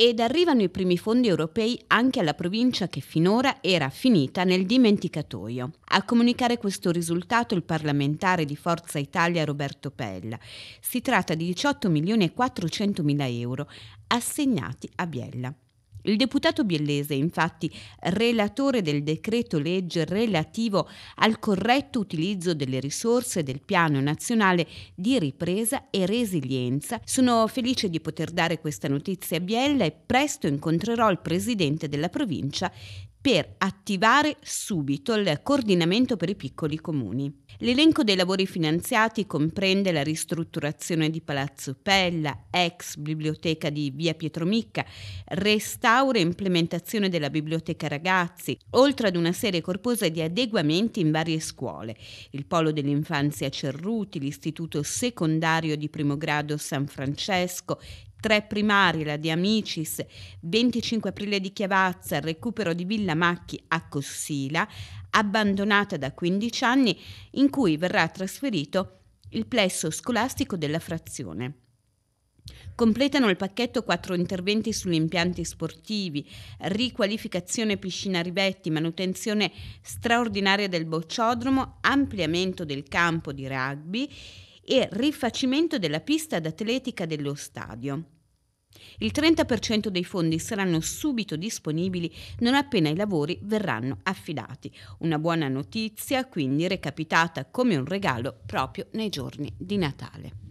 ed arrivano i primi fondi europei anche alla provincia che finora era finita nel dimenticatoio. A comunicare questo risultato il parlamentare di Forza Italia Roberto Pella. Si tratta di 18 milioni e 400 mila euro assegnati a Biella. Il deputato biellese, infatti, relatore del decreto legge relativo al corretto utilizzo delle risorse del Piano Nazionale di Ripresa e Resilienza, sono felice di poter dare questa notizia a Biella e presto incontrerò il presidente della provincia per attivare subito il coordinamento per i piccoli comuni. L'elenco dei lavori finanziati comprende la ristrutturazione di Palazzo Pella, ex biblioteca di Via Pietromicca, restauro e implementazione della biblioteca ragazzi, oltre ad una serie corposa di adeguamenti in varie scuole, il polo dell'infanzia Cerruti, l'istituto secondario di primo grado San Francesco, tre primarie, la di Amicis, 25 aprile di Chiavazza, recupero di Villa Macchi a Cossila, abbandonata da 15 anni, in cui verrà trasferito il plesso scolastico della frazione. Completano il pacchetto quattro interventi sugli impianti sportivi, riqualificazione piscina Rivetti, manutenzione straordinaria del bocciodromo, ampliamento del campo di rugby e rifacimento della pista d'atletica dello stadio. Il 30% dei fondi saranno subito disponibili non appena i lavori verranno affidati. Una buona notizia quindi recapitata come un regalo proprio nei giorni di Natale.